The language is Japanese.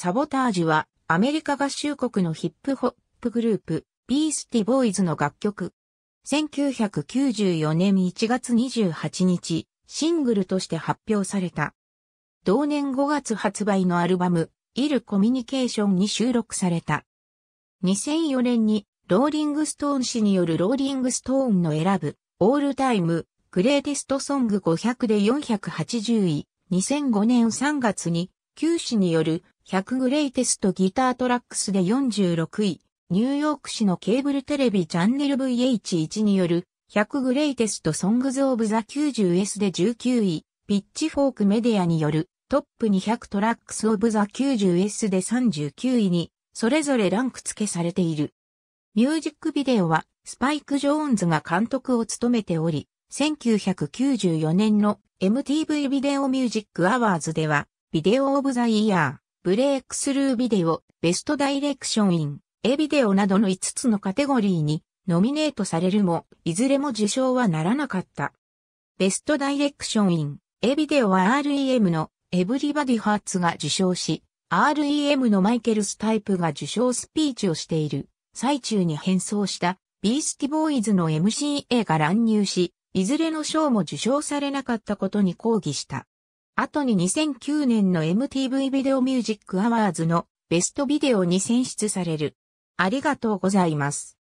サボタージュはアメリカ合衆国のヒップホップグループ、ビースティボーイズの楽曲。1994年1月28日、シングルとして発表された。同年5月発売のアルバム、イルコミュニケーションに収録された。2004年に、ローリングストーン氏によるローリングストーンの選ぶ、オールタイム、グレーテストソング500で480位、2005年3月に、Q 氏による100グレイテストギタートラックスで46位、ニューヨーク市のケーブルテレビチャンネル VH1 による100グレイテストソングズオブザ 90S で19位、ピッチフォークメディアによるトップ200トラックスオブザ 90S で39位にそれぞれランク付けされている。ミュージックビデオはスパイク・ジョーンズが監督を務めており、1994年の MTV ビデオミュージックアワーズではビデオオブザイヤー。ブレイクスルービデオ、ベストダイレクションイン、エビデオなどの5つのカテゴリーにノミネートされるも、いずれも受賞はならなかった。ベストダイレクションイン、エビデオは REM のエブリバディハーツが受賞し、REM のマイケル・スタイプが受賞スピーチをしている最中に変装したビースティボーイズの MCA が乱入し、いずれの賞も受賞されなかったことに抗議した。後に2009年の MTV ビデオミュージックアワーズのベストビデオに選出される。ありがとうございます。